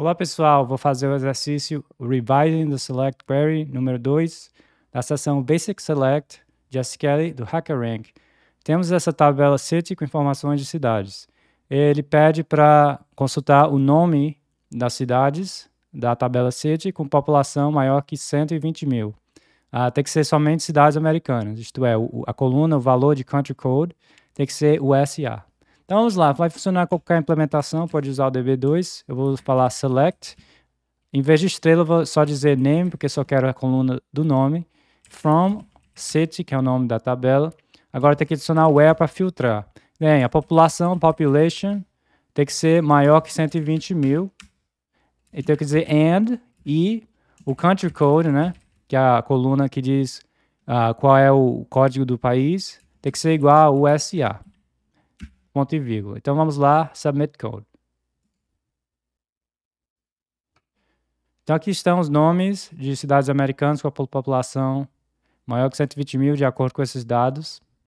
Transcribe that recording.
Olá, pessoal. Vou fazer o exercício Revising the Select Query número 2 da seção Basic Select de SQL do HackerRank. Temos essa tabela city com informações de cidades. Ele pede para consultar o nome das cidades da tabela city com população maior que 120 mil. Ah, tem que ser somente cidades americanas, isto é, a coluna, o valor de country code tem que ser USA. Então vamos lá, vai funcionar qualquer implementação, pode usar o DB2, eu vou falar select, em vez de estrela eu vou só dizer name, porque só quero a coluna do nome, from city, que é o nome da tabela, agora tem que adicionar where para filtrar. Bem, a população, population, tem que ser maior que 120 mil, e tem que dizer and, e o country code, né, que é a coluna que diz uh, qual é o código do país, tem que ser igual a USA ponto e vírgula. Então vamos lá, submit code. Então aqui estão os nomes de cidades americanas com a população maior que 120 mil, de acordo com esses dados.